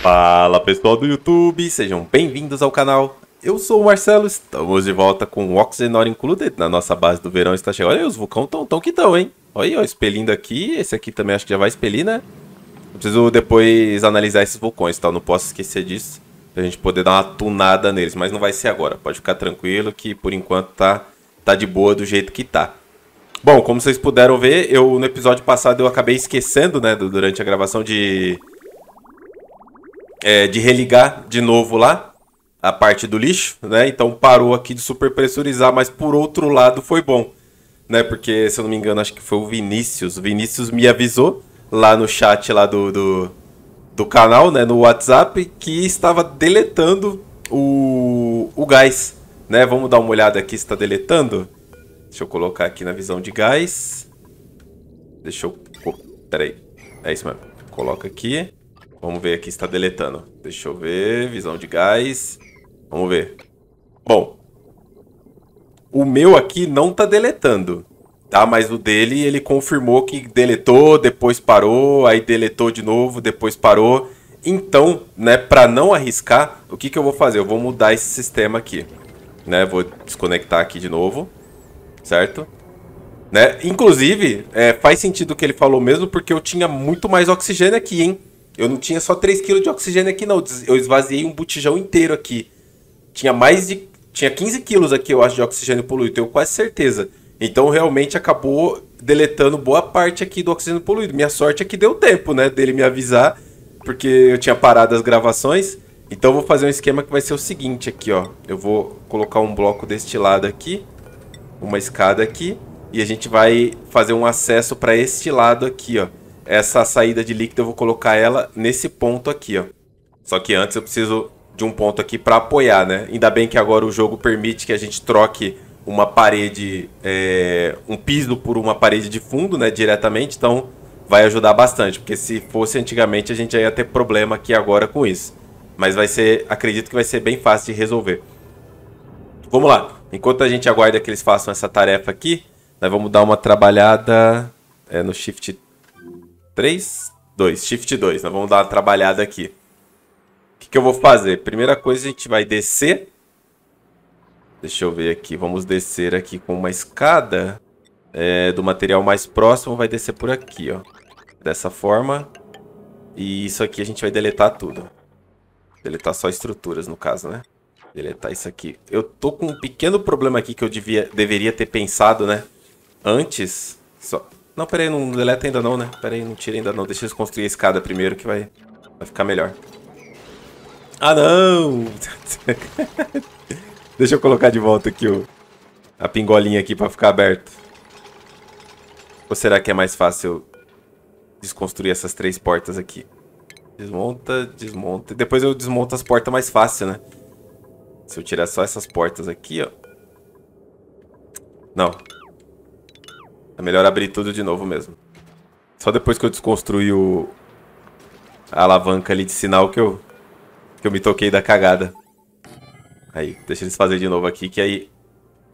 Fala pessoal do YouTube, sejam bem-vindos ao canal. Eu sou o Marcelo, estamos de volta com o Oxenor Included na nossa base do verão está chegando. Olha aí, os vulcões tão, tão que tão, hein? Olha aí, expelindo aqui, esse aqui também acho que já vai expelir, né? Eu preciso depois analisar esses vulcões, tá? Eu não posso esquecer disso, pra gente poder dar uma tunada neles, mas não vai ser agora. Pode ficar tranquilo que por enquanto tá, tá de boa do jeito que tá. Bom, como vocês puderam ver, eu no episódio passado eu acabei esquecendo, né, durante a gravação de é, de religar de novo lá a parte do lixo, né? Então parou aqui de superpressurizar, mas por outro lado foi bom, né? Porque se eu não me engano acho que foi o Vinícius, o Vinícius me avisou lá no chat lá do, do, do canal, né? No WhatsApp que estava deletando o, o gás, né? Vamos dar uma olhada aqui se está deletando. Deixa eu colocar aqui na visão de gás. Deixa eu... peraí. É isso mesmo. Coloca aqui. Vamos ver aqui se está deletando. Deixa eu ver. Visão de gás. Vamos ver. Bom. O meu aqui não está deletando. Tá, mas o dele ele confirmou que deletou, depois parou, aí deletou de novo, depois parou. Então, né, para não arriscar, o que, que eu vou fazer? Eu vou mudar esse sistema aqui. Né, vou desconectar aqui de novo, certo? Né? Inclusive, é, faz sentido o que ele falou mesmo, porque eu tinha muito mais oxigênio aqui, hein? Eu não tinha só 3 kg de oxigênio aqui, não. Eu esvaziei um botijão inteiro aqui. Tinha mais de. Tinha 15 quilos aqui, eu acho, de oxigênio poluído, tenho quase certeza. Então realmente acabou deletando boa parte aqui do oxigênio poluído. Minha sorte é que deu tempo, né, dele me avisar, porque eu tinha parado as gravações. Então vou fazer um esquema que vai ser o seguinte aqui, ó. Eu vou colocar um bloco deste lado aqui, uma escada aqui, e a gente vai fazer um acesso para este lado aqui, ó essa saída de líquido eu vou colocar ela nesse ponto aqui, ó. Só que antes eu preciso de um ponto aqui para apoiar, né? Ainda bem que agora o jogo permite que a gente troque uma parede, é, um piso por uma parede de fundo, né? Diretamente, então vai ajudar bastante. Porque se fosse antigamente a gente ia ter problema aqui agora com isso. Mas vai ser, acredito que vai ser bem fácil de resolver. Vamos lá. Enquanto a gente aguarda que eles façam essa tarefa aqui, nós vamos dar uma trabalhada é, no Shift 3, 2, Shift 2. Nós vamos dar uma trabalhada aqui. O que, que eu vou fazer? Primeira coisa, a gente vai descer. Deixa eu ver aqui. Vamos descer aqui com uma escada é, do material mais próximo. Vai descer por aqui, ó. Dessa forma. E isso aqui a gente vai deletar tudo. Deletar só estruturas, no caso, né? Deletar isso aqui. Eu tô com um pequeno problema aqui que eu devia, deveria ter pensado, né? Antes. Só, não, peraí, não deleta ainda não, né? Peraí, não tira ainda não. Deixa eles construir a escada primeiro que vai, vai ficar melhor. Ah, não! Deixa eu colocar de volta aqui o, a pingolinha aqui pra ficar aberto. Ou será que é mais fácil desconstruir essas três portas aqui? Desmonta, desmonta. Depois eu desmonto as portas mais fácil, né? Se eu tirar só essas portas aqui, ó. Não, é melhor abrir tudo de novo mesmo. Só depois que eu desconstruí o... A alavanca ali de sinal que eu... Que eu me toquei da cagada. Aí, deixa eles fazer de novo aqui, que aí...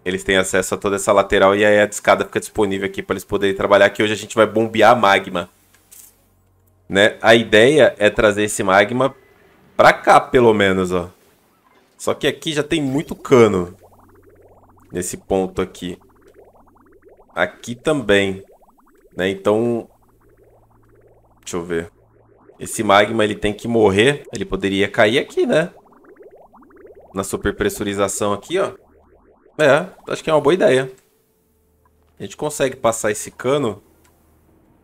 Eles têm acesso a toda essa lateral e aí a escada fica disponível aqui para eles poderem trabalhar. Que hoje a gente vai bombear magma. Né? A ideia é trazer esse magma pra cá, pelo menos, ó. Só que aqui já tem muito cano. Nesse ponto aqui. Aqui também. Né? Então... Deixa eu ver. Esse magma, ele tem que morrer. Ele poderia cair aqui, né? Na superpressurização aqui, ó. É, acho que é uma boa ideia. A gente consegue passar esse cano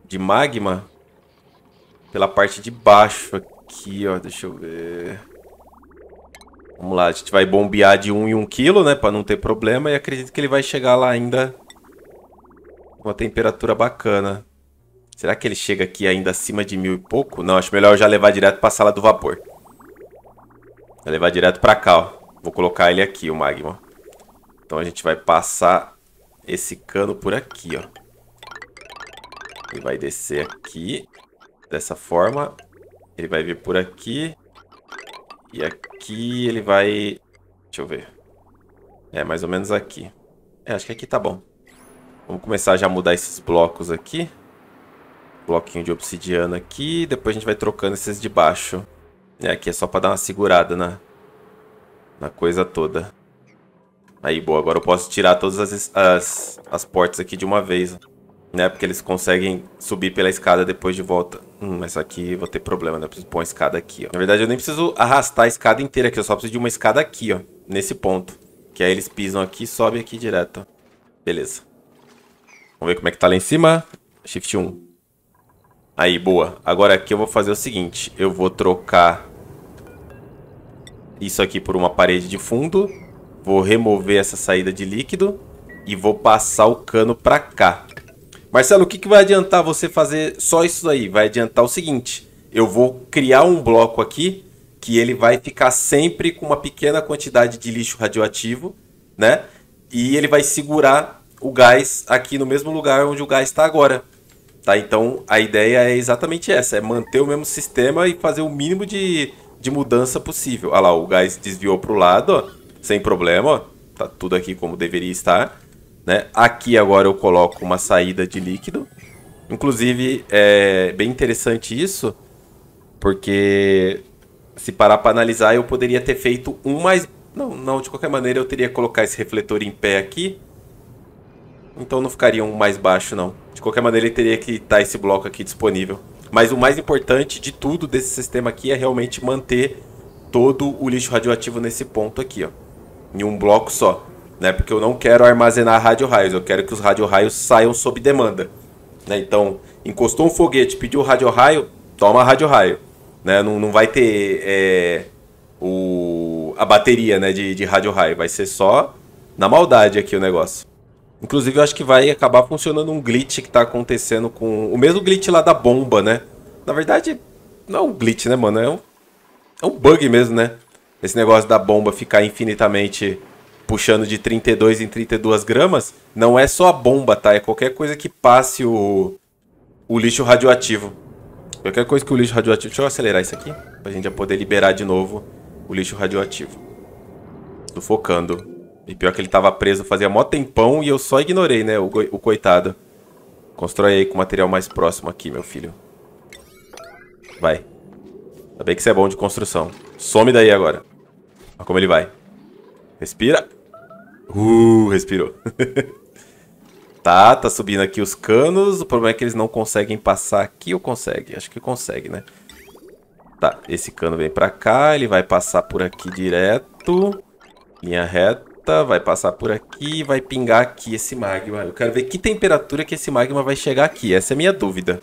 de magma pela parte de baixo aqui, ó. Deixa eu ver. Vamos lá, a gente vai bombear de 1 um em 1 um quilo, né? Pra não ter problema. E acredito que ele vai chegar lá ainda com uma temperatura bacana. Será que ele chega aqui ainda acima de mil e pouco? Não, acho melhor eu já levar direto para a sala do vapor. Vou levar direto para cá, ó. Vou colocar ele aqui, o magma. Então a gente vai passar esse cano por aqui, ó. Ele vai descer aqui, dessa forma. Ele vai vir por aqui. E aqui ele vai... Deixa eu ver. É, mais ou menos aqui. É, acho que aqui tá bom. Vamos começar já a mudar esses blocos aqui. Bloquinho de obsidiana aqui. Depois a gente vai trocando esses de baixo. É, aqui é só para dar uma segurada na, na coisa toda. Aí, boa. Agora eu posso tirar todas as, as, as portas aqui de uma vez. Né? Porque eles conseguem subir pela escada depois de volta. Hum, mas aqui vou ter problema, né? Eu preciso pôr uma escada aqui, ó. Na verdade, eu nem preciso arrastar a escada inteira aqui. Eu só preciso de uma escada aqui, ó. Nesse ponto. Que aí eles pisam aqui e sobem aqui direto. Beleza. Vamos ver como é que tá lá em cima. Shift 1. Aí, boa. Agora aqui eu vou fazer o seguinte. Eu vou trocar isso aqui por uma parede de fundo. Vou remover essa saída de líquido. E vou passar o cano pra cá. Marcelo, o que, que vai adiantar você fazer só isso aí? Vai adiantar o seguinte. Eu vou criar um bloco aqui que ele vai ficar sempre com uma pequena quantidade de lixo radioativo, né? E ele vai segurar o gás aqui no mesmo lugar onde o gás está agora. Tá? Então a ideia é exatamente essa: é manter o mesmo sistema e fazer o mínimo de, de mudança possível. Olha ah lá, o gás desviou para o lado, ó, sem problema. Ó, tá tudo aqui como deveria estar. Né? Aqui agora eu coloco uma saída de líquido. Inclusive, é bem interessante isso, porque se parar para analisar, eu poderia ter feito um mais... Não, não, de qualquer maneira eu teria que colocar esse refletor em pé aqui então não ficaria um mais baixo, não. De qualquer maneira, ele teria que estar tá esse bloco aqui disponível. Mas o mais importante de tudo desse sistema aqui é realmente manter todo o lixo radioativo nesse ponto aqui, ó. Em um bloco só, né? Porque eu não quero armazenar raios, eu quero que os raios saiam sob demanda, né? Então, encostou um foguete, pediu raio, toma radioraio, né? Não, não vai ter é, o, a bateria né, de, de raio, vai ser só na maldade aqui o negócio. Inclusive, eu acho que vai acabar funcionando um glitch que tá acontecendo com. O mesmo glitch lá da bomba, né? Na verdade, não é um glitch, né, mano? É um, é um bug mesmo, né? Esse negócio da bomba ficar infinitamente puxando de 32 em 32 gramas. Não é só a bomba, tá? É qualquer coisa que passe o, o lixo radioativo. Qualquer coisa que o lixo radioativo. Deixa eu acelerar isso aqui. Pra gente já poder liberar de novo o lixo radioativo. Tô focando. E pior que ele tava preso fazia mó tempão e eu só ignorei, né, o, o coitado. Constrói aí com o material mais próximo aqui, meu filho. Vai. Ainda bem que você é bom de construção. Some daí agora. Olha como ele vai. Respira. Uh, respirou. tá, tá subindo aqui os canos. O problema é que eles não conseguem passar aqui ou consegue? Acho que consegue, né? Tá, esse cano vem pra cá. Ele vai passar por aqui direto. Linha reta volta, vai passar por aqui, vai pingar aqui esse magma. Eu quero ver que temperatura que esse magma vai chegar aqui. Essa é a minha dúvida.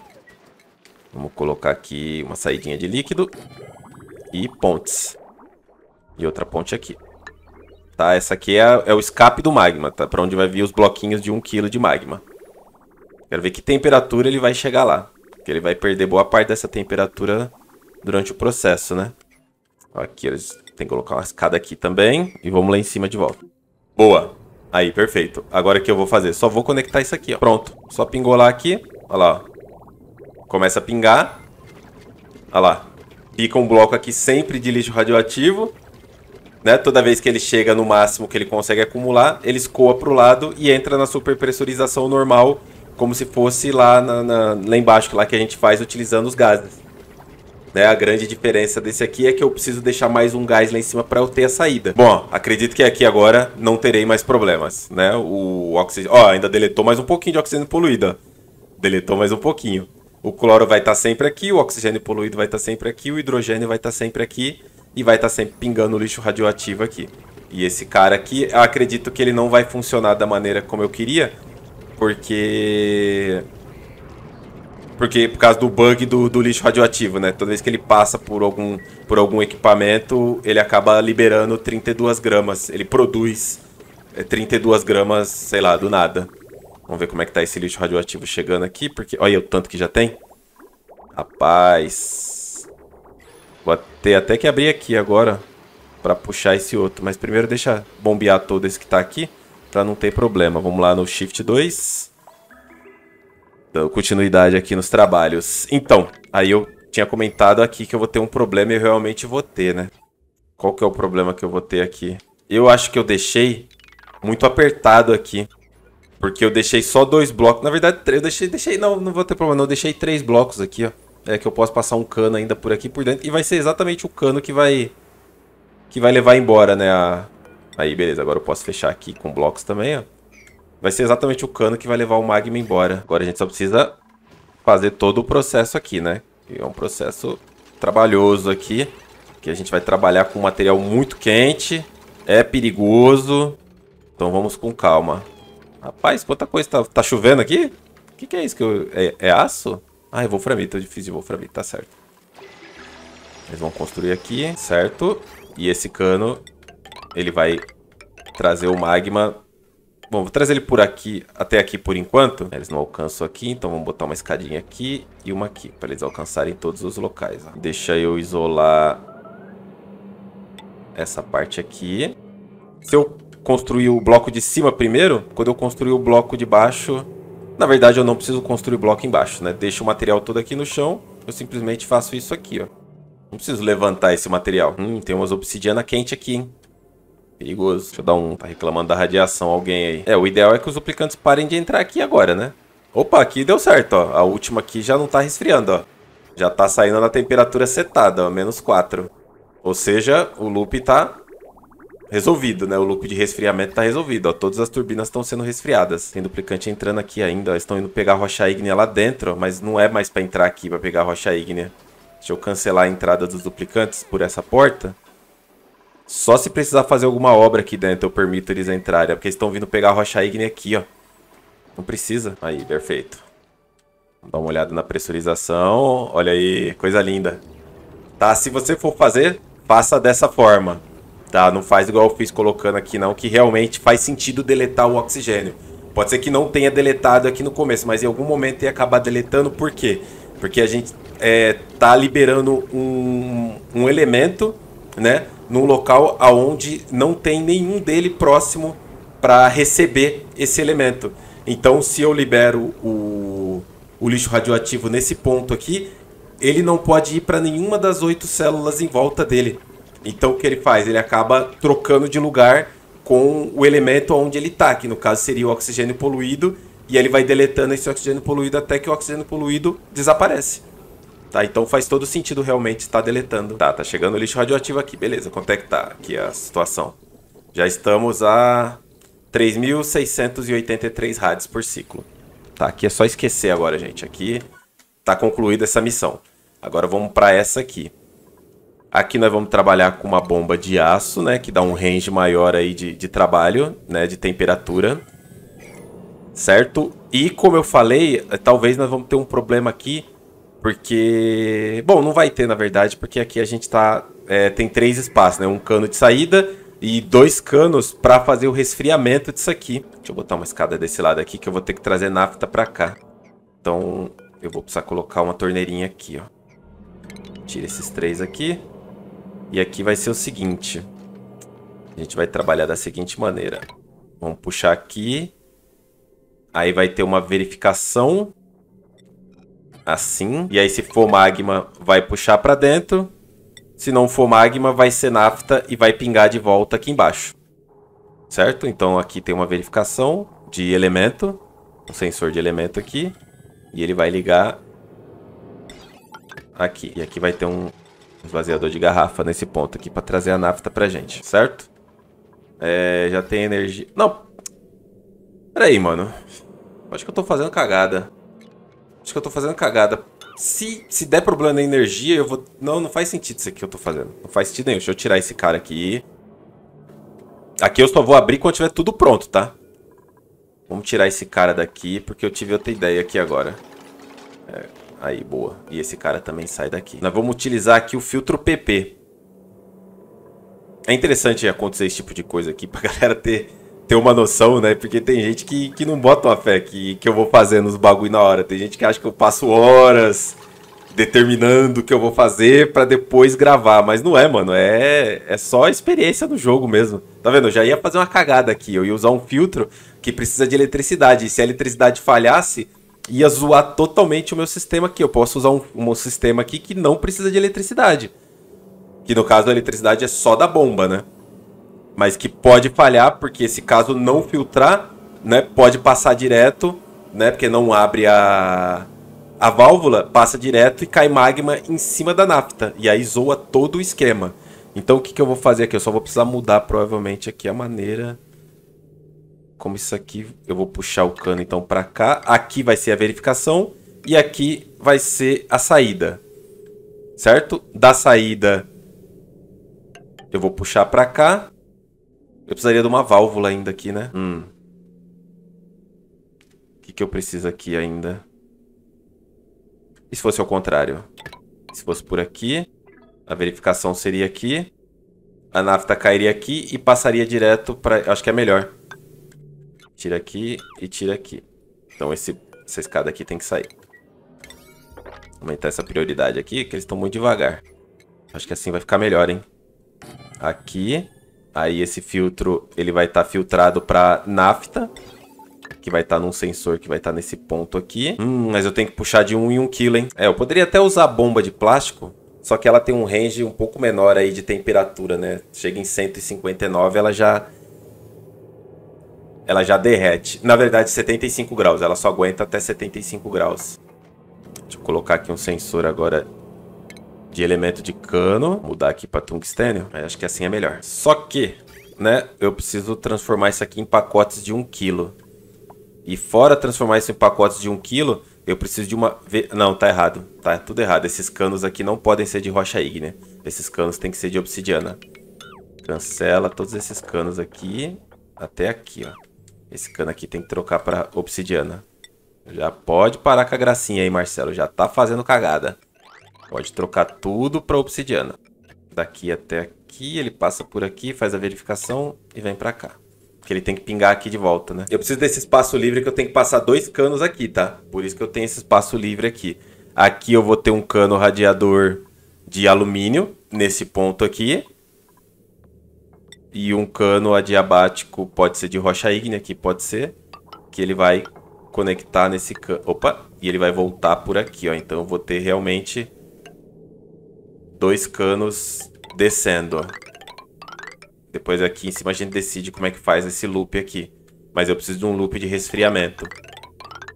Vamos colocar aqui uma saidinha de líquido e pontes. E outra ponte aqui. Tá, essa aqui é, a, é o escape do magma, tá? Pra onde vai vir os bloquinhos de 1 kg de magma. Quero ver que temperatura ele vai chegar lá. Porque ele vai perder boa parte dessa temperatura durante o processo, né? Aqui eles tem que colocar uma escada aqui também. E vamos lá em cima de volta. Boa. Aí, perfeito. Agora o que eu vou fazer? Só vou conectar isso aqui, ó. Pronto. Só pingolar aqui. Olha lá, ó. Começa a pingar. Olha lá. Fica um bloco aqui sempre de lixo radioativo. Né? Toda vez que ele chega no máximo que ele consegue acumular, ele escoa para o lado e entra na superpressurização normal, como se fosse lá, na, na, lá embaixo, lá que a gente faz utilizando os gases. Né, a grande diferença desse aqui é que eu preciso deixar mais um gás lá em cima para eu ter a saída. Bom, acredito que aqui agora não terei mais problemas, né? O oxigênio... Ó, ainda deletou mais um pouquinho de oxigênio poluído. Deletou mais um pouquinho. O cloro vai estar tá sempre aqui, o oxigênio poluído vai estar tá sempre aqui, o hidrogênio vai estar tá sempre aqui e vai estar tá sempre pingando o lixo radioativo aqui. E esse cara aqui, eu acredito que ele não vai funcionar da maneira como eu queria, porque porque por causa do bug do, do lixo radioativo, né? Toda vez que ele passa por algum, por algum equipamento, ele acaba liberando 32 gramas. Ele produz 32 é, gramas, sei lá, do nada. Vamos ver como é que tá esse lixo radioativo chegando aqui, porque... Olha o tanto que já tem. Rapaz... Vou ter até que abrir aqui agora para puxar esse outro. Mas primeiro deixa bombear todo esse que tá aqui para não ter problema. Vamos lá no Shift 2 dando continuidade aqui nos trabalhos. Então, aí eu tinha comentado aqui que eu vou ter um problema e eu realmente vou ter, né? Qual que é o problema que eu vou ter aqui? Eu acho que eu deixei muito apertado aqui. Porque eu deixei só dois blocos. Na verdade, eu deixei, deixei não, não vou ter problema não. Eu deixei três blocos aqui, ó. É que eu posso passar um cano ainda por aqui por dentro. E vai ser exatamente o cano que vai... Que vai levar embora, né? A... Aí, beleza. Agora eu posso fechar aqui com blocos também, ó. Vai ser exatamente o cano que vai levar o magma embora. Agora a gente só precisa fazer todo o processo aqui, né? E é um processo trabalhoso aqui. Que a gente vai trabalhar com material muito quente. É perigoso. Então vamos com calma. Rapaz, quanta coisa. Tá, tá chovendo aqui? O que, que, é isso? Que eu, é, é, aço? Ah, é vou É difícil de wolframita, tá certo. Eles vão construir aqui, certo? E esse cano, ele vai trazer o magma Bom, vou trazer ele por aqui, até aqui por enquanto. Eles não alcançam aqui, então vamos botar uma escadinha aqui e uma aqui, para eles alcançarem todos os locais. Ó. Deixa eu isolar essa parte aqui. Se eu construir o bloco de cima primeiro, quando eu construir o bloco de baixo... Na verdade, eu não preciso construir o bloco embaixo, né? Deixo o material todo aqui no chão, eu simplesmente faço isso aqui, ó. Não preciso levantar esse material. Hum, tem umas obsidiana quente aqui, hein? Perigoso. Deixa eu dar um. Tá reclamando da radiação alguém aí. É, o ideal é que os duplicantes parem de entrar aqui agora, né? Opa, aqui deu certo, ó. A última aqui já não tá resfriando, ó. Já tá saindo na temperatura setada, ó. Menos 4. Ou seja, o loop tá resolvido, né? O loop de resfriamento tá resolvido, ó. Todas as turbinas estão sendo resfriadas. Tem duplicante entrando aqui ainda, ó. Estão indo pegar rocha ígnea lá dentro, ó. Mas não é mais pra entrar aqui pra pegar rocha ígnea. Deixa eu cancelar a entrada dos duplicantes por essa porta. Só se precisar fazer alguma obra aqui dentro, eu permito eles entrarem. Porque eles estão vindo pegar a rocha Igne aqui, ó. Não precisa. Aí, perfeito. Dá uma olhada na pressurização. Olha aí, coisa linda. Tá, se você for fazer, faça dessa forma. Tá, não faz igual eu fiz colocando aqui não, que realmente faz sentido deletar o oxigênio. Pode ser que não tenha deletado aqui no começo, mas em algum momento ia acabar deletando. Por quê? Porque a gente é, tá liberando um, um elemento né, num local aonde não tem nenhum dele próximo para receber esse elemento. Então, se eu libero o, o lixo radioativo nesse ponto aqui, ele não pode ir para nenhuma das oito células em volta dele. Então, o que ele faz? Ele acaba trocando de lugar com o elemento onde ele está, que no caso seria o oxigênio poluído, e ele vai deletando esse oxigênio poluído até que o oxigênio poluído desaparece. Tá, então faz todo sentido realmente estar tá deletando. Tá, tá chegando o lixo radioativo aqui. Beleza, quanto é que tá aqui a situação? Já estamos a 3.683 rádios por ciclo. Tá, aqui é só esquecer agora, gente. Aqui tá concluída essa missão. Agora vamos para essa aqui. Aqui nós vamos trabalhar com uma bomba de aço, né? Que dá um range maior aí de, de trabalho, né? De temperatura. Certo? E como eu falei, eh, talvez nós vamos ter um problema aqui porque. Bom, não vai ter, na verdade, porque aqui a gente tá. É, tem três espaços, né? Um cano de saída e dois canos para fazer o resfriamento disso aqui. Deixa eu botar uma escada desse lado aqui, que eu vou ter que trazer nafta para cá. Então, eu vou precisar colocar uma torneirinha aqui, ó. Tira esses três aqui. E aqui vai ser o seguinte. A gente vai trabalhar da seguinte maneira. Vamos puxar aqui. Aí vai ter uma verificação assim. E aí, se for magma, vai puxar para dentro. Se não for magma, vai ser nafta e vai pingar de volta aqui embaixo. Certo? Então, aqui tem uma verificação de elemento. Um sensor de elemento aqui. E ele vai ligar aqui. E aqui vai ter um esvaziador de garrafa nesse ponto aqui para trazer a nafta pra gente, certo? É, já tem energia... Não! Pera aí, mano. Acho que eu tô fazendo cagada. Acho que eu tô fazendo cagada. Se, se der problema na energia, eu vou... Não, não faz sentido isso aqui que eu tô fazendo. Não faz sentido nenhum. Deixa eu tirar esse cara aqui. Aqui eu só vou abrir quando tiver tudo pronto, tá? Vamos tirar esse cara daqui, porque eu tive outra ideia aqui agora. É, aí, boa. E esse cara também sai daqui. Nós vamos utilizar aqui o filtro PP. É interessante acontecer esse tipo de coisa aqui pra galera ter ter uma noção, né? Porque tem gente que, que não bota uma fé que, que eu vou fazer nos bagulho na hora. Tem gente que acha que eu passo horas determinando o que eu vou fazer para depois gravar. Mas não é, mano. É, é só experiência no jogo mesmo. Tá vendo? Eu já ia fazer uma cagada aqui. Eu ia usar um filtro que precisa de eletricidade. E se a eletricidade falhasse, ia zoar totalmente o meu sistema aqui. Eu posso usar um, um sistema aqui que não precisa de eletricidade. Que no caso a eletricidade é só da bomba, né? mas que pode falhar, porque esse caso não filtrar, né, pode passar direto, né, porque não abre a, a válvula, passa direto e cai magma em cima da nafta, e aí zoa todo o esquema. Então o que, que eu vou fazer aqui? Eu só vou precisar mudar provavelmente aqui a maneira como isso aqui, eu vou puxar o cano então para cá. Aqui vai ser a verificação e aqui vai ser a saída. Certo? Da saída eu vou puxar para cá eu precisaria de uma válvula ainda aqui, né? Hum. O que, que eu preciso aqui ainda? E se fosse ao contrário? Se fosse por aqui, a verificação seria aqui. A nafta tá cairia aqui e passaria direto para... Acho que é melhor. Tira aqui e tira aqui. Então esse, essa escada aqui tem que sair. Aumentar essa prioridade aqui, que eles estão muito devagar. Acho que assim vai ficar melhor, hein? Aqui. Aí esse filtro, ele vai estar tá filtrado para nafta, que vai estar tá num sensor que vai estar tá nesse ponto aqui. Hum, mas eu tenho que puxar de 1 um em 1 um kg, hein? É, eu poderia até usar bomba de plástico, só que ela tem um range um pouco menor aí de temperatura, né? Chega em 159, ela já... Ela já derrete. Na verdade, 75 graus. Ela só aguenta até 75 graus. Deixa eu colocar aqui um sensor agora de elemento de cano. Vou mudar aqui para tungstênio. Acho que assim é melhor. Só que, né, eu preciso transformar isso aqui em pacotes de 1 kg. E fora transformar isso em pacotes de 1 kg, eu preciso de uma... Não, tá errado. Tá tudo errado. Esses canos aqui não podem ser de rocha ígnea. Esses canos têm que ser de obsidiana. Cancela todos esses canos aqui. Até aqui, ó. Esse cano aqui tem que trocar para obsidiana. Já pode parar com a gracinha aí, Marcelo. Já tá fazendo cagada. Pode trocar tudo para obsidiana. Daqui até aqui, ele passa por aqui, faz a verificação e vem para cá. Porque ele tem que pingar aqui de volta, né? Eu preciso desse espaço livre que eu tenho que passar dois canos aqui, tá? Por isso que eu tenho esse espaço livre aqui. Aqui eu vou ter um cano radiador de alumínio, nesse ponto aqui. E um cano adiabático, pode ser de rocha ígnea, que pode ser. Que ele vai conectar nesse cano. Opa! E ele vai voltar por aqui, ó. Então eu vou ter realmente dois canos descendo. Depois aqui em cima a gente decide como é que faz esse loop aqui. Mas eu preciso de um loop de resfriamento.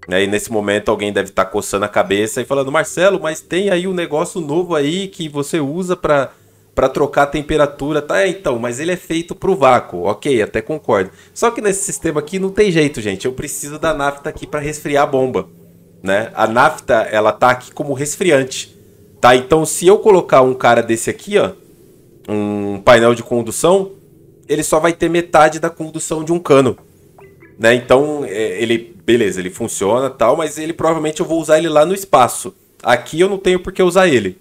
Né, e nesse momento alguém deve estar tá coçando a cabeça e falando, Marcelo, mas tem aí um negócio novo aí que você usa para para trocar a temperatura, tá? É, então, mas ele é feito pro vácuo, ok, até concordo. Só que nesse sistema aqui não tem jeito, gente. Eu preciso da nafta aqui para resfriar a bomba, né? A nafta ela tá aqui como resfriante. Tá? Então, se eu colocar um cara desse aqui, ó, um painel de condução, ele só vai ter metade da condução de um cano. Né? Então, é, ele, beleza, ele funciona tal, mas ele provavelmente eu vou usar ele lá no espaço. Aqui eu não tenho por que usar ele.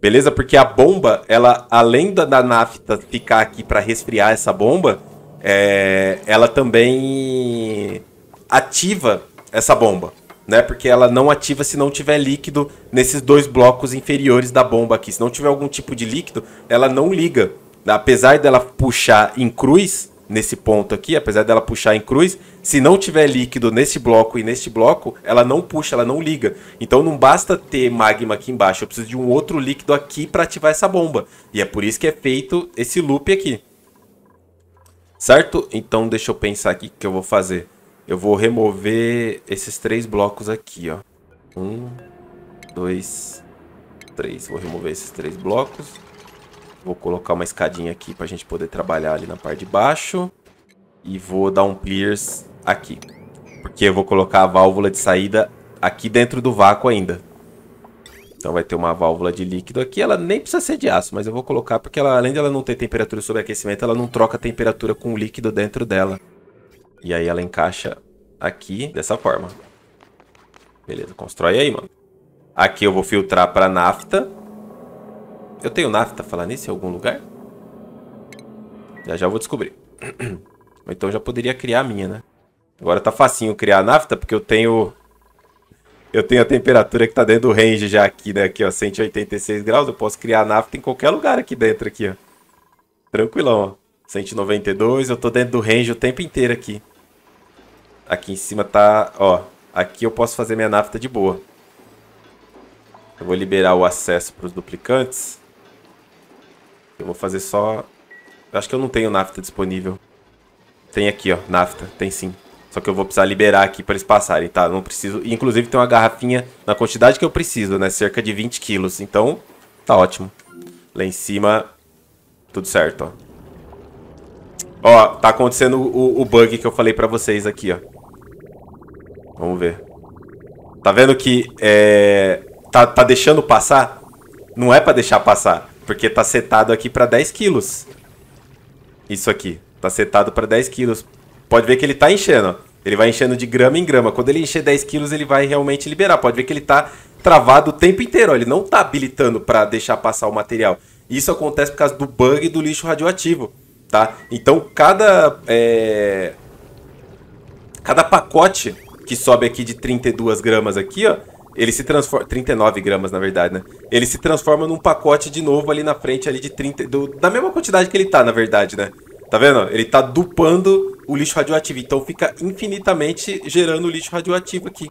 Beleza? Porque a bomba, ela, além da, da nafta ficar aqui para resfriar essa bomba, é, ela também ativa essa bomba né? Porque ela não ativa se não tiver líquido nesses dois blocos inferiores da bomba aqui. Se não tiver algum tipo de líquido, ela não liga. Apesar dela puxar em cruz nesse ponto aqui, apesar dela puxar em cruz, se não tiver líquido nesse bloco e neste bloco, ela não puxa, ela não liga. Então não basta ter magma aqui embaixo, eu preciso de um outro líquido aqui para ativar essa bomba. E é por isso que é feito esse loop aqui. Certo? Então deixa eu pensar aqui o que eu vou fazer. Eu vou remover esses três blocos aqui, ó. Um, dois, três. Vou remover esses três blocos. Vou colocar uma escadinha aqui para a gente poder trabalhar ali na parte de baixo. E vou dar um pierce aqui. Porque eu vou colocar a válvula de saída aqui dentro do vácuo ainda. Então vai ter uma válvula de líquido aqui. Ela nem precisa ser de aço, mas eu vou colocar porque ela, além de ela não ter temperatura sob aquecimento, ela não troca a temperatura com o líquido dentro dela. E aí ela encaixa aqui dessa forma. Beleza, constrói aí, mano. Aqui eu vou filtrar para nafta. Eu tenho nafta, falar nisso, em algum lugar? Já já vou descobrir. então eu já poderia criar a minha, né? Agora tá facinho criar a nafta, porque eu tenho... Eu tenho a temperatura que tá dentro do range já aqui, né? Aqui, ó, 186 graus. Eu posso criar a nafta em qualquer lugar aqui dentro, aqui, ó. Tranquilão, ó. 192, eu tô dentro do range o tempo inteiro aqui. Aqui em cima tá, ó. Aqui eu posso fazer minha nafta de boa. Eu vou liberar o acesso para os duplicantes. Eu vou fazer só... Eu acho que eu não tenho nafta disponível. Tem aqui, ó, nafta. Tem sim. Só que eu vou precisar liberar aqui para eles passarem, tá? Não preciso... Inclusive tem uma garrafinha na quantidade que eu preciso, né? Cerca de 20 quilos. Então, tá ótimo. Lá em cima, tudo certo, ó. Ó, tá acontecendo o, o bug que eu falei pra vocês aqui, ó. Vamos ver. Tá vendo que é, tá, tá deixando passar? Não é para deixar passar, porque tá setado aqui para 10 quilos. Isso aqui, tá setado para 10 quilos. Pode ver que ele tá enchendo, Ele vai enchendo de grama em grama. Quando ele encher 10 quilos, ele vai realmente liberar. Pode ver que ele tá travado o tempo inteiro, Ele não tá habilitando para deixar passar o material. Isso acontece por causa do bug do lixo radioativo, tá? Então, cada... É... Cada pacote que sobe aqui de 32 gramas aqui, ó, ele se transforma... 39 gramas, na verdade, né? Ele se transforma num pacote de novo ali na frente ali de 30... Do, da mesma quantidade que ele tá, na verdade, né? Tá vendo? Ele tá dupando o lixo radioativo. Então fica infinitamente gerando lixo radioativo aqui.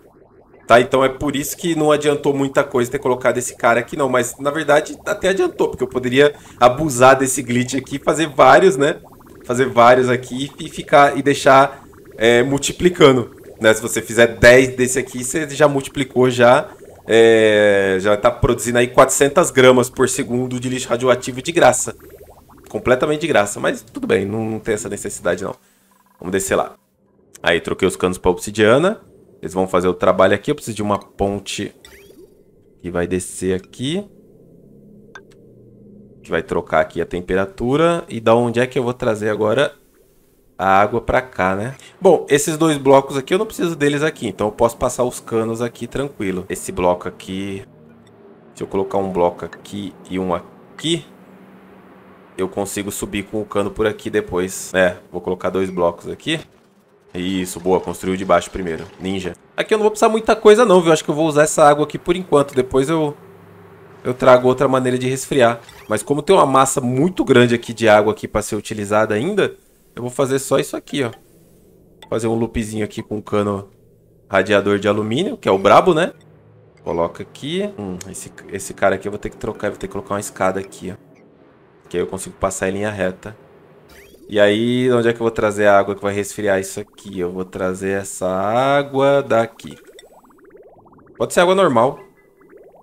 Tá? Então é por isso que não adiantou muita coisa ter colocado esse cara aqui, não. Mas, na verdade, até adiantou. Porque eu poderia abusar desse glitch aqui fazer vários, né? Fazer vários aqui e ficar... E deixar é, multiplicando. Né? Se você fizer 10 desse aqui, você já multiplicou já. É, já está produzindo aí 400 gramas por segundo de lixo radioativo de graça. Completamente de graça, mas tudo bem, não, não tem essa necessidade não. Vamos descer lá. Aí, troquei os canos para obsidiana. Eles vão fazer o trabalho aqui. Eu preciso de uma ponte que vai descer aqui. Que vai trocar aqui a temperatura. E da onde é que eu vou trazer agora a água para cá, né? Bom, esses dois blocos aqui, eu não preciso deles aqui. Então eu posso passar os canos aqui tranquilo. Esse bloco aqui... Se eu colocar um bloco aqui e um aqui... Eu consigo subir com o cano por aqui depois. É, vou colocar dois blocos aqui. Isso, boa. Construiu de baixo primeiro. Ninja. Aqui eu não vou precisar muita coisa não, viu? Acho que eu vou usar essa água aqui por enquanto. Depois eu... Eu trago outra maneira de resfriar. Mas como tem uma massa muito grande aqui de água aqui para ser utilizada ainda, eu vou fazer só isso aqui, ó. Fazer um loopzinho aqui com um cano radiador de alumínio, que é o brabo, né? Coloca aqui. Hum, esse, esse cara aqui eu vou ter que trocar. Vou ter que colocar uma escada aqui, ó. Que aí eu consigo passar em linha reta. E aí, onde é que eu vou trazer a água que vai resfriar isso aqui? Eu vou trazer essa água daqui. Pode ser água normal.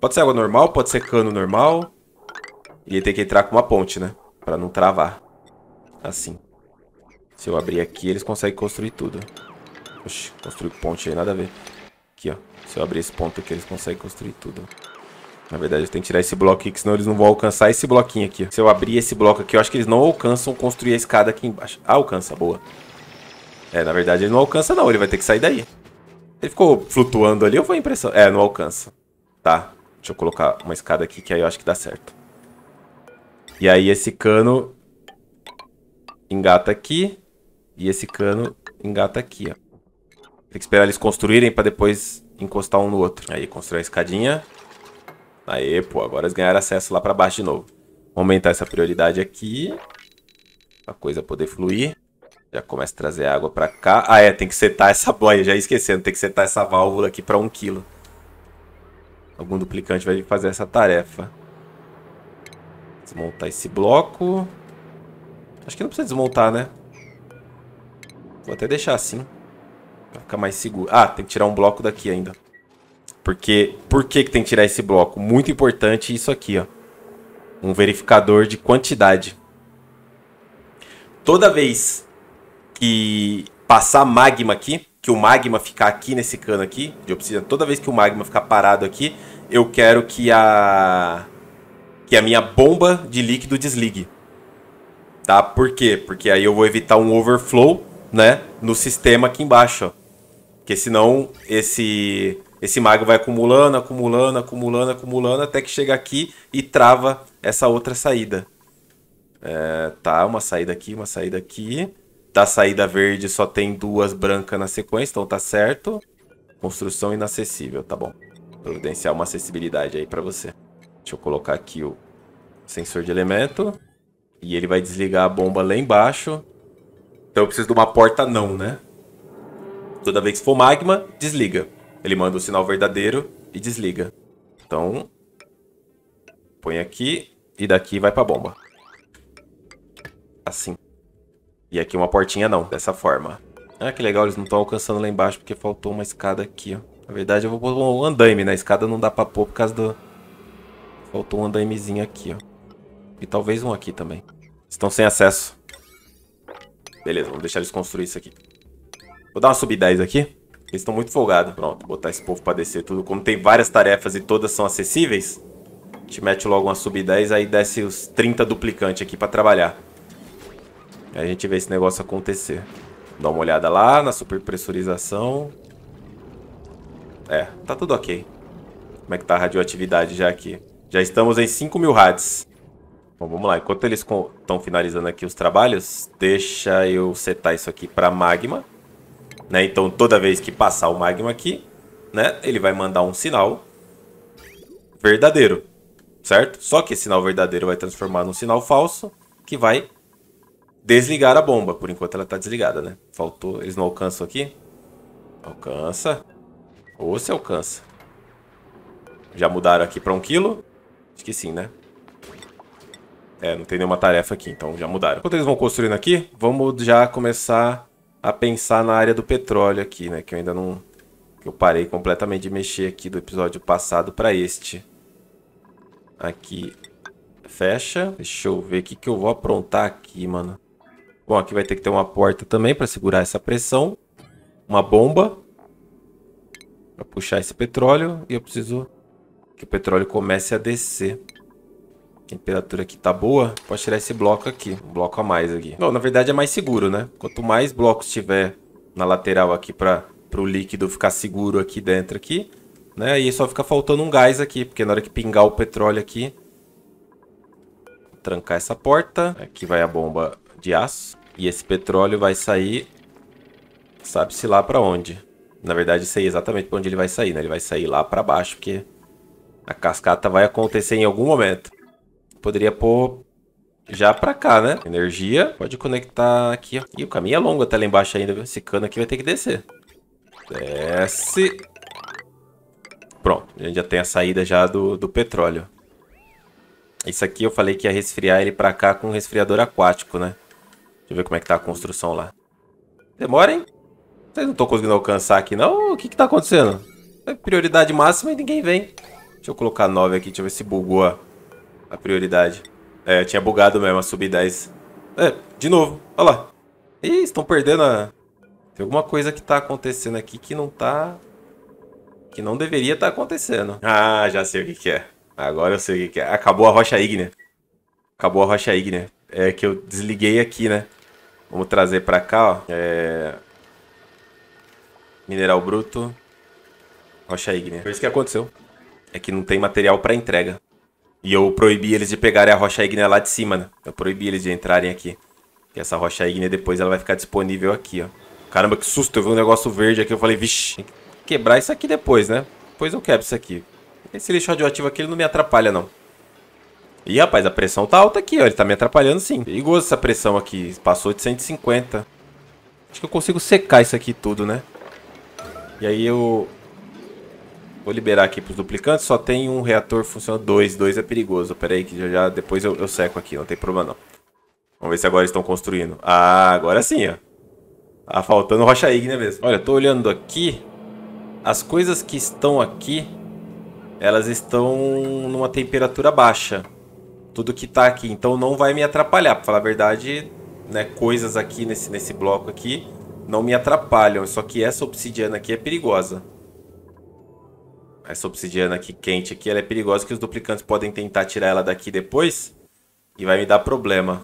Pode ser água normal, pode ser cano normal. E tem que entrar com uma ponte, né? Pra não travar. Assim. Se eu abrir aqui, eles conseguem construir tudo. Oxi, construir ponte aí, nada a ver. Aqui, ó. Se eu abrir esse ponto aqui, eles conseguem construir tudo. Na verdade, eu tenho que tirar esse bloco aqui, senão eles não vão alcançar esse bloquinho aqui. Se eu abrir esse bloco aqui, eu acho que eles não alcançam construir a escada aqui embaixo. Ah, alcança, boa. É, na verdade, ele não alcança não, ele vai ter que sair daí. Ele ficou flutuando ali ou foi impressão? É, não alcança. Tá, deixa eu colocar uma escada aqui, que aí eu acho que dá certo. E aí esse cano engata aqui. E esse cano engata aqui, ó. Tem que esperar eles construírem para depois encostar um no outro. Aí, construir a escadinha. Aê, pô, agora eles ganharam acesso lá para baixo de novo. Vou aumentar essa prioridade aqui. Pra coisa poder fluir. Já começa a trazer água para cá. Ah, é, tem que setar essa boia, já esquecendo. Tem que setar essa válvula aqui para 1 um kg. Algum duplicante vai fazer essa tarefa. Desmontar esse bloco. Acho que não precisa desmontar, né? Vou até deixar assim. Pra ficar mais seguro. Ah, tem que tirar um bloco daqui ainda. Porque, por que, que tem que tirar esse bloco? Muito importante isso aqui, ó. Um verificador de quantidade. Toda vez que passar magma aqui, que o magma ficar aqui nesse cano aqui, de obsidiana, toda vez que o magma ficar parado aqui, eu quero que a que a minha bomba de líquido desligue. Tá? Por quê? Porque aí eu vou evitar um overflow né, no sistema aqui embaixo. Ó. Porque senão esse esse mago vai acumulando, acumulando, acumulando, acumulando, até que chega aqui e trava essa outra saída. É, tá, uma saída aqui, uma saída aqui. Da saída verde só tem duas brancas na sequência, então tá certo. Construção inacessível, tá bom. Providenciar uma acessibilidade aí pra você. Deixa eu colocar aqui o sensor de elemento. E ele vai desligar a bomba lá embaixo. Então eu preciso de uma porta não, né? Toda vez que for magma, desliga. Ele manda o sinal verdadeiro e desliga. Então, põe aqui e daqui vai pra bomba. Assim. E aqui uma portinha não, dessa forma. Ah, que legal, eles não estão alcançando lá embaixo porque faltou uma escada aqui, ó. Na verdade, eu vou pôr um andaime, né? A escada não dá pra pôr por causa do... Faltou um andaimezinho aqui, ó. E talvez um aqui também. Estão sem acesso. Beleza, vamos deixar eles construir isso aqui. Vou dar uma sub-10 aqui. Eles estão muito folgados. Pronto, botar esse povo pra descer tudo. Como tem várias tarefas e todas são acessíveis, a gente mete logo uma sub-10, aí desce os 30 duplicantes aqui pra trabalhar. Aí a gente vê esse negócio acontecer. Dá uma olhada lá na superpressurização. É, tá tudo ok. Como é que tá a radioatividade já aqui? Já estamos em 5 mil rads. Bom, vamos lá. Enquanto eles estão finalizando aqui os trabalhos, deixa eu setar isso aqui para magma. Né? Então, toda vez que passar o magma aqui, né, ele vai mandar um sinal verdadeiro, certo? Só que esse sinal verdadeiro vai transformar num sinal falso, que vai desligar a bomba. Por enquanto ela está desligada, né? Faltou... Eles não alcançam aqui? Alcança. Ou se alcança. Já mudaram aqui para um quilo? Acho que sim, né? É, não tem nenhuma tarefa aqui, então já mudaram. Enquanto eles vão construindo aqui, vamos já começar a pensar na área do petróleo aqui, né? Que eu ainda não... Que eu parei completamente de mexer aqui do episódio passado para este. Aqui fecha. Deixa eu ver o que, que eu vou aprontar aqui, mano. Bom, aqui vai ter que ter uma porta também para segurar essa pressão. Uma bomba para puxar esse petróleo. E eu preciso que o petróleo comece a descer temperatura aqui tá boa, pode tirar esse bloco aqui, um bloco a mais aqui. Bom, na verdade é mais seguro, né? Quanto mais blocos tiver na lateral aqui para o líquido ficar seguro aqui dentro aqui, né? E só fica faltando um gás aqui, porque na hora que pingar o petróleo aqui... Trancar essa porta, aqui vai a bomba de aço. E esse petróleo vai sair, sabe-se lá para onde. Na verdade, sei exatamente para onde ele vai sair, né? Ele vai sair lá para baixo, porque a cascata vai acontecer em algum momento poderia pôr já pra cá, né? Energia, pode conectar aqui, ó. Ih, o caminho é longo até lá embaixo ainda, viu? Esse cano aqui vai ter que descer. Desce. Pronto, a gente já tem a saída já do, do petróleo. Isso aqui eu falei que ia resfriar ele pra cá com um resfriador aquático, né? Deixa eu ver como é que tá a construção lá. Demora, hein? Vocês não estão conseguindo alcançar aqui, não? O que que tá acontecendo? É prioridade máxima e ninguém vem. Deixa eu colocar 9 aqui, deixa eu ver se bugou a prioridade. É, eu tinha bugado mesmo a sub 10. É, de novo. Olha lá. Ih, estão perdendo a... Tem alguma coisa que tá acontecendo aqui que não tá... Que não deveria estar tá acontecendo. Ah, já sei o que que é. Agora eu sei o que que é. Acabou a rocha ígnea. Acabou a rocha ígnea. É que eu desliguei aqui, né? Vamos trazer pra cá, ó. É... Mineral bruto. Rocha ígnea. Foi isso que aconteceu. É que não tem material pra entrega. E eu proibi eles de pegarem a rocha ígnea lá de cima, né? Eu proibi eles de entrarem aqui. Porque essa rocha ígnea depois ela vai ficar disponível aqui, ó. Caramba, que susto. Eu vi um negócio verde aqui. Eu falei, vixe, tem que quebrar isso aqui depois, né? Depois eu quebro isso aqui. Esse lixo radioativo aqui ele não me atrapalha, não. Ih, rapaz, a pressão tá alta aqui, ó. Ele tá me atrapalhando sim. Perigoso essa pressão aqui. Passou de 150. Acho que eu consigo secar isso aqui tudo, né? E aí eu Vou liberar aqui pros duplicantes. Só tem um reator funcionando. Dois. Dois é perigoso. Pera aí que já, já depois eu, eu seco aqui. Não tem problema não. Vamos ver se agora estão construindo. Ah, agora sim, ó. Tá faltando rocha ígnea mesmo. Olha, eu tô olhando aqui. As coisas que estão aqui, elas estão numa temperatura baixa. Tudo que tá aqui. Então não vai me atrapalhar. Pra falar a verdade, né, coisas aqui nesse, nesse bloco aqui não me atrapalham. Só que essa obsidiana aqui é perigosa essa obsidiana aqui quente aqui, ela é perigosa que os duplicantes podem tentar tirar ela daqui depois e vai me dar problema.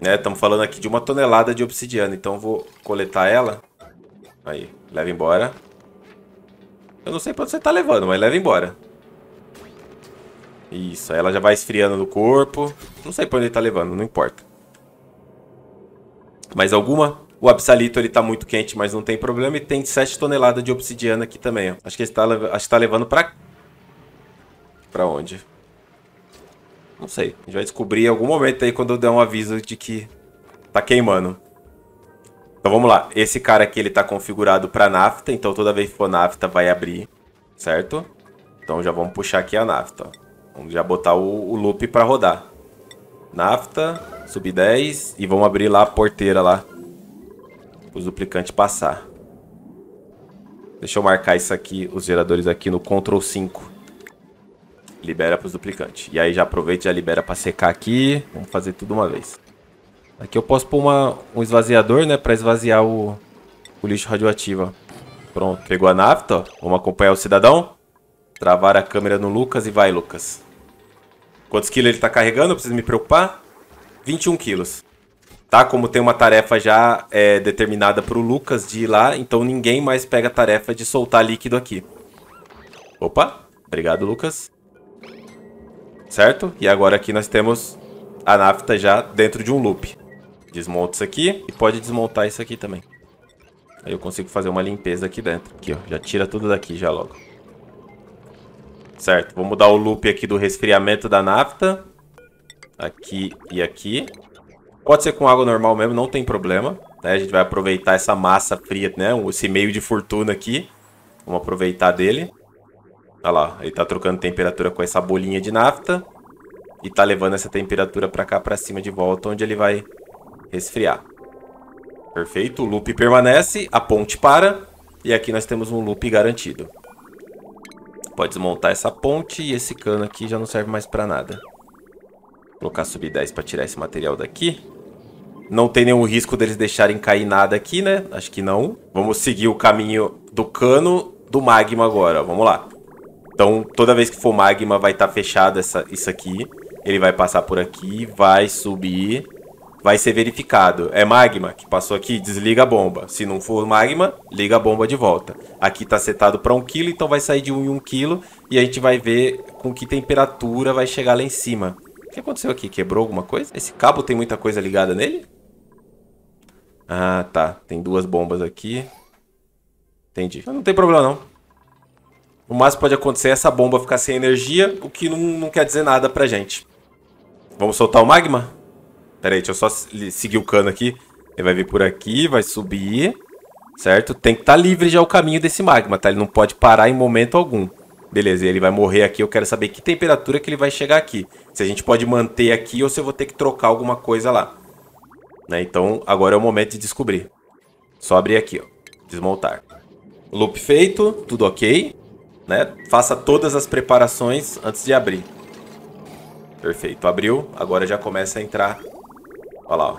Né? Estamos falando aqui de uma tonelada de obsidiana, então vou coletar ela. Aí, leva embora. Eu não sei para onde você tá levando, mas leva embora. Isso, aí ela já vai esfriando no corpo. Não sei para onde ele tá levando, não importa. Mais alguma? O absalito ele tá muito quente, mas não tem problema. E tem 7 toneladas de obsidiana aqui também, ó. Acho que ele tá, acho que tá levando pra... Pra onde? Não sei. A gente vai descobrir em algum momento aí quando eu der um aviso de que tá queimando. Então vamos lá. Esse cara aqui ele tá configurado pra nafta, então toda vez que for nafta vai abrir, certo? Então já vamos puxar aqui a nafta, ó. Vamos já botar o, o loop pra rodar. Nafta, sub 10 e vamos abrir lá a porteira lá para os duplicantes passar. Deixa eu marcar isso aqui, os geradores aqui no Ctrl 5. Libera para os duplicantes. E aí já aproveita e já libera para secar aqui. Vamos fazer tudo uma vez. Aqui eu posso pôr uma, um esvaziador, né? Para esvaziar o, o lixo radioativo. Pronto, pegou a nafta. Tá, ó. Vamos acompanhar o cidadão. Travar a câmera no Lucas e vai, Lucas. Quantos quilos ele está carregando? Eu preciso me preocupar? 21 quilos tá? Como tem uma tarefa já é, determinada pro Lucas de ir lá, então ninguém mais pega a tarefa de soltar líquido aqui. Opa, obrigado, Lucas. Certo? E agora aqui nós temos a nafta já dentro de um loop. Desmonta isso aqui e pode desmontar isso aqui também. Aí eu consigo fazer uma limpeza aqui dentro. Aqui, ó. Já tira tudo daqui já logo. Certo. Vou mudar o loop aqui do resfriamento da nafta. Aqui e aqui. Pode ser com água normal mesmo, não tem problema. Né? A gente vai aproveitar essa massa fria, né? Esse meio de fortuna aqui. Vamos aproveitar dele. Olha lá, ele tá trocando temperatura com essa bolinha de nafta. E tá levando essa temperatura pra cá, pra cima de volta, onde ele vai resfriar. Perfeito, o loop permanece, a ponte para. E aqui nós temos um loop garantido. Pode desmontar essa ponte e esse cano aqui já não serve mais pra nada. Colocar sub 10 para tirar esse material daqui. Não tem nenhum risco deles deixarem cair nada aqui, né? Acho que não. Vamos seguir o caminho do cano do magma agora. Vamos lá. Então, toda vez que for magma, vai estar tá fechado essa, isso aqui. Ele vai passar por aqui, vai subir, vai ser verificado. É magma que passou aqui, desliga a bomba. Se não for magma, liga a bomba de volta. Aqui está setado para 1 kg, então vai sair de 1 em 1 kg. E a gente vai ver com que temperatura vai chegar lá em cima que aconteceu aqui? Quebrou alguma coisa? Esse cabo tem muita coisa ligada nele? Ah, tá. Tem duas bombas aqui. Entendi. Mas não tem problema, não. O máximo pode acontecer é essa bomba ficar sem energia, o que não, não quer dizer nada pra gente. Vamos soltar o magma? Pera aí, deixa eu só seguir o cano aqui. Ele vai vir por aqui, vai subir, certo? Tem que estar tá livre já o caminho desse magma, tá? Ele não pode parar em momento algum beleza, ele vai morrer aqui, eu quero saber que temperatura que ele vai chegar aqui. Se a gente pode manter aqui ou se eu vou ter que trocar alguma coisa lá. Né? Então, agora é o momento de descobrir. Só abrir aqui, ó. Desmontar. Loop feito, tudo ok. Né? Faça todas as preparações antes de abrir. Perfeito, abriu. Agora já começa a entrar. Olha lá, ó.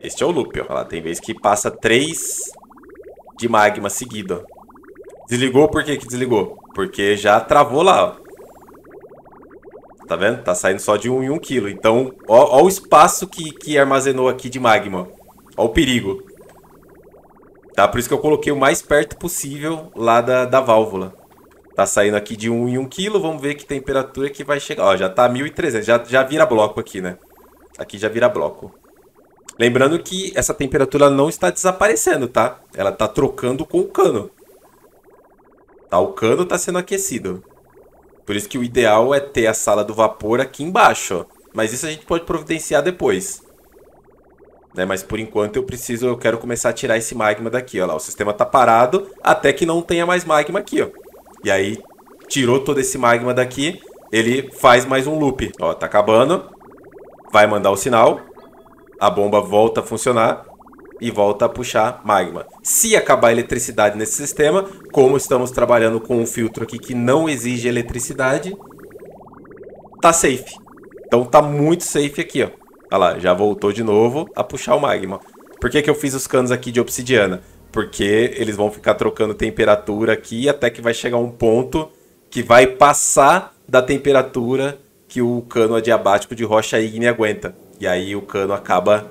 Este é o loop, ó. Olha lá, tem vez que passa três de magma seguido. Desligou, por que que desligou? Porque já travou lá, Tá vendo? Tá saindo só de 1 um em 1 um quilo. Então, ó, ó, o espaço que, que armazenou aqui de magma. Ó o perigo. Tá? Por isso que eu coloquei o mais perto possível lá da, da válvula. Tá saindo aqui de 1 em 1 quilo. Vamos ver que temperatura que vai chegar. Ó, já tá 1.300. Já, já vira bloco aqui, né? Aqui já vira bloco. Lembrando que essa temperatura não está desaparecendo, tá? Ela tá trocando com o cano. Tá? O cano tá sendo aquecido. Por isso que o ideal é ter a sala do vapor aqui embaixo, ó. Mas isso a gente pode providenciar depois. Né? Mas por enquanto eu preciso, eu quero começar a tirar esse magma daqui, ó lá. O sistema tá parado até que não tenha mais magma aqui, ó. E aí tirou todo esse magma daqui, ele faz mais um loop. Ó, tá acabando. Vai mandar o sinal. A bomba volta a funcionar e volta a puxar magma. Se acabar a eletricidade nesse sistema, como estamos trabalhando com um filtro aqui que não exige eletricidade, tá safe. Então tá muito safe aqui, ó. Olha tá lá, já voltou de novo a puxar o magma. Por que, que eu fiz os canos aqui de obsidiana? Porque eles vão ficar trocando temperatura aqui até que vai chegar um ponto que vai passar da temperatura que o cano adiabático de rocha ígnea aguenta. E aí o cano acaba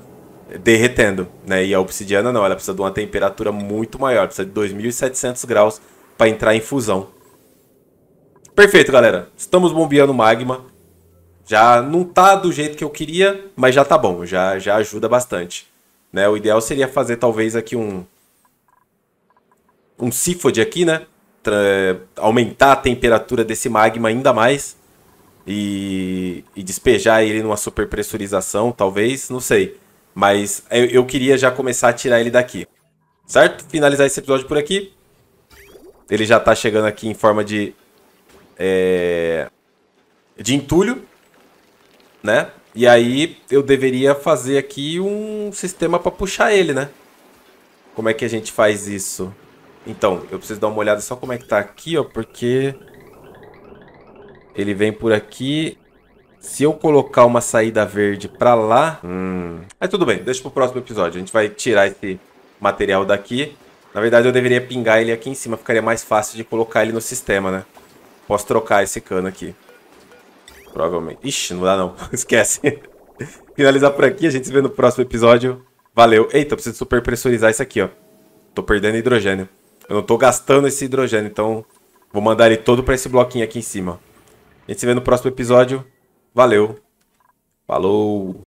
derretendo, né? E a obsidiana não, ela precisa de uma temperatura muito maior, precisa de 2700 graus para entrar em fusão. Perfeito, galera. Estamos bombeando magma. Já não tá do jeito que eu queria, mas já tá bom, já já ajuda bastante, né? O ideal seria fazer talvez aqui um um de aqui, né? Tra aumentar a temperatura desse magma ainda mais e, e despejar ele numa superpressurização, talvez, não sei. Mas eu queria já começar a tirar ele daqui. Certo? Finalizar esse episódio por aqui. Ele já tá chegando aqui em forma de... É, de entulho. Né? E aí eu deveria fazer aqui um sistema para puxar ele, né? Como é que a gente faz isso? Então, eu preciso dar uma olhada só como é que tá aqui, ó. Porque... Ele vem por aqui se eu colocar uma saída verde pra lá... Hum... Mas tudo bem, deixa pro próximo episódio. A gente vai tirar esse material daqui. Na verdade, eu deveria pingar ele aqui em cima. Ficaria mais fácil de colocar ele no sistema, né? Posso trocar esse cano aqui. Provavelmente. Ixi, não dá não. Esquece. Finalizar por aqui. A gente se vê no próximo episódio. Valeu. Eita, eu preciso super pressurizar isso aqui, ó. Tô perdendo hidrogênio. Eu não tô gastando esse hidrogênio, então... Vou mandar ele todo pra esse bloquinho aqui em cima. A gente se vê no próximo episódio. Valeu. Falou.